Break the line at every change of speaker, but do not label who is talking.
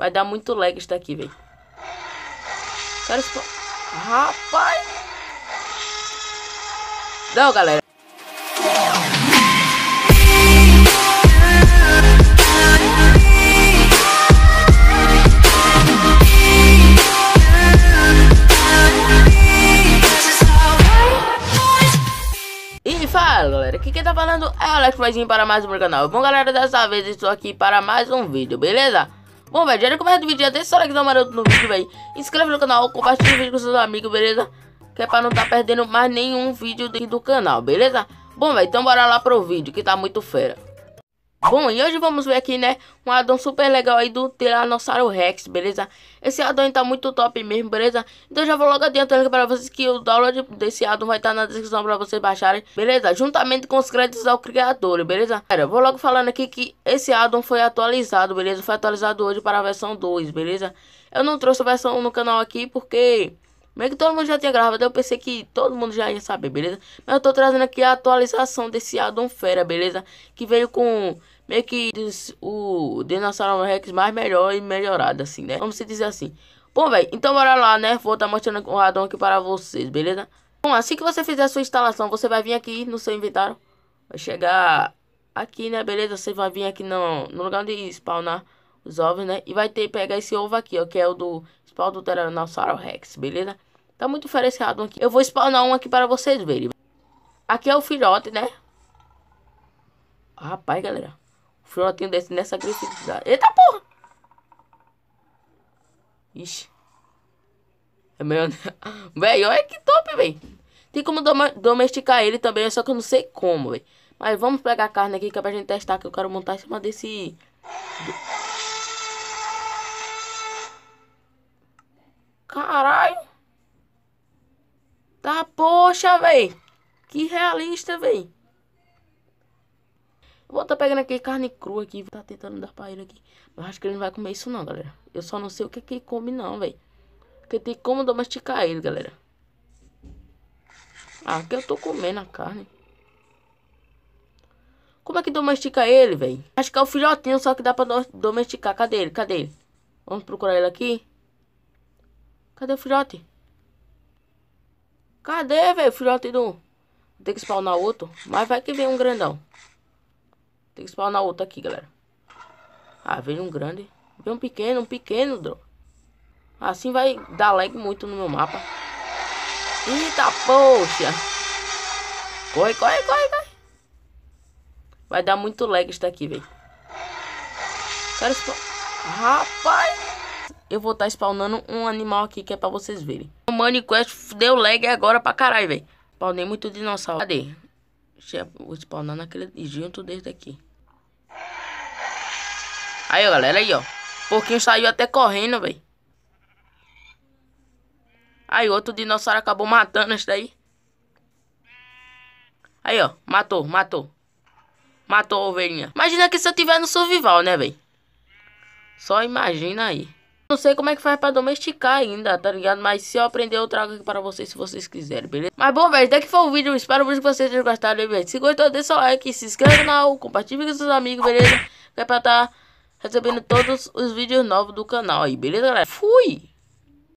Vai dar muito lag isso daqui, velho. Cara, isso... Rapaz! Não, galera. E fala galera, quem tá falando é o Alex Maisinho para mais um canal Bom galera, dessa vez estou aqui para mais um vídeo, beleza? Bom, velho, já começa o vídeo, já deixa o like da maroto no vídeo, velho. Inscreve no canal, compartilha o vídeo com seus amigos, beleza? Que é pra não tá perdendo mais nenhum vídeo do canal, beleza? Bom, velho, então bora lá pro vídeo, que tá muito fera. Bom, e hoje vamos ver aqui, né, um addon super legal aí do Tiranossauro Rex, beleza? Esse addon tá muito top mesmo, beleza? Então já vou logo adiantando pra vocês que o download desse addon vai estar tá na descrição pra vocês baixarem, beleza? Juntamente com os créditos ao criador, beleza? Cara, vou logo falando aqui que esse addon foi atualizado, beleza? Foi atualizado hoje para a versão 2, beleza? Eu não trouxe a versão no canal aqui porque Meio que todo mundo já tinha gravado, eu pensei que todo mundo já ia saber, beleza? Mas eu tô trazendo aqui a atualização desse Adon Fera, beleza? Que veio com meio que o Dinossauro Rex mais melhor e melhorado, assim, né? Vamos se dizer assim. Bom, velho, então bora lá, né? Vou estar tá mostrando o Adon aqui para vocês, beleza? Bom, assim que você fizer a sua instalação, você vai vir aqui no seu inventário. Vai chegar aqui, né? Beleza? Você vai vir aqui no, no lugar onde spawnar os ovos, né? E vai ter pegar esse ovo aqui, ó, que é o do principal do Teranossauro Rex, beleza? Tá muito diferenciado aqui. Eu vou spawnar um aqui para vocês verem. Aqui é o filhote, né? Rapaz, galera. O filhotinho desse nessa agressividade. Eita porra! Ixi. É meu velho, olha que top, velho. Tem como domesticar ele também, só que eu não sei como, velho. Mas vamos pegar a carne aqui que é pra gente testar, que eu quero montar em cima desse... Do... Caralho. Tá, poxa, velho. Que realista, velho. Vou tá pegando aqui carne crua aqui. Tá tentando dar pra ele aqui. Mas acho que ele não vai comer isso não, galera. Eu só não sei o que que ele come não, velho. Porque tem como domesticar ele, galera. Ah, que eu tô comendo a carne. Como é que domestica ele, velho? Acho que é o filhotinho, só que dá pra domesticar. Cadê ele? Cadê ele? Vamos procurar ele aqui. Cadê o filhote? Cadê, velho? Filhote do. Tem que spawnar outro. Mas vai que vem um grandão. Tem que spawnar outro aqui, galera. Ah, veio um grande. vem um pequeno, um pequeno, droga. Assim vai dar lag muito no meu mapa. Eita, poxa. Corre, corre, corre, corre. Vai dar muito lag isso daqui, velho. Cara, Rapaz eu vou estar tá spawnando um animal aqui que é pra vocês verem. O Minecraft deu lag agora pra caralho, velho. Spawnei muito dinossauro. Cadê? Deixa eu spawnar naquele junto desde aqui. Aí, ó, galera, aí, ó. Porquinho saiu até correndo, velho. Aí, outro dinossauro acabou matando esse daí. Aí, ó. Matou, matou. Matou a ovelhinha. Imagina que se eu tiver no survival, né, velho? Só imagina aí. Não sei como é que faz pra domesticar ainda, tá ligado? Mas se eu aprender, eu trago aqui pra vocês se vocês quiserem, beleza? Mas bom, velho, até que foi o vídeo. Espero muito que vocês tenham gostado, velho. Se gostou, deixa o like, se inscreve no canal, compartilha com seus amigos, beleza? Que é pra estar tá recebendo todos os vídeos novos do canal aí, beleza, galera? Fui!